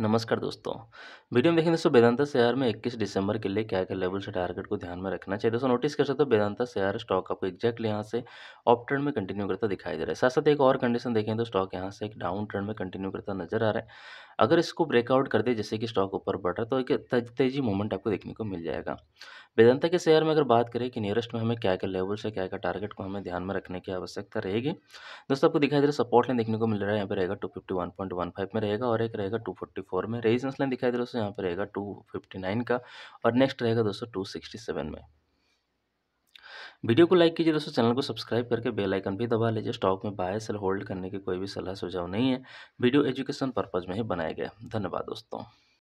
नमस्कार दोस्तों वीडियो में देखें दोस्तों वेदांता शेयर में 21 दिसंबर के लिए क्या क्या लेवल से टारगेट को ध्यान में रखना चाहिए दोस्तों नोटिस कर सकते हो वेदांता शेयर स्टॉक आपको एक्जैक्टली यहाँ से अप ट्रेंड में कंटिन्यू करता दिखाई दे रहा है साथ साथ एक और कंडीशन देखें तो स्टॉक यहाँ से एक डाउन ट्रेंड में कंटिन्यू करता नजर आ रहा है अगर इसको ब्रेकआउट कर दे जैसे कि स्टॉक ऊपर बढ़ रहा है तो एक तेजी मूवमेंट आपको देखने को मिल जाएगा वेदांता के शेयर में अगर बात करें कि नियरेस्ट में हमें क्या क्या लेवल्स है क्या क्या टारगेट को हमें ध्यान में रखने की आवश्यकता रहेगी दोस्तों आपको दिखाई दे रहा है सपोर्ट लाइन देखने को मिल रहा है यहाँ पे रहेगा टू में रहेगा और एक रहेगा टू फोर में रेजिस्टेंस लाइन दिखाई दे है यहाँ पर रहेगा टू फिफ्टी नाइन का और नेक्स्ट रहेगा दोस्तों टू सिक्सटी सेवन में वीडियो को लाइक कीजिए दोस्तों चैनल को सब्सक्राइब करके बेल आइकन भी दबा लीजिए स्टॉक में बाय सेल होल्ड करने की कोई भी सलाह सुझाव नहीं है वीडियो एजुकेशन पर्पज़ में ही बनाया गया धन्यवाद दोस्तों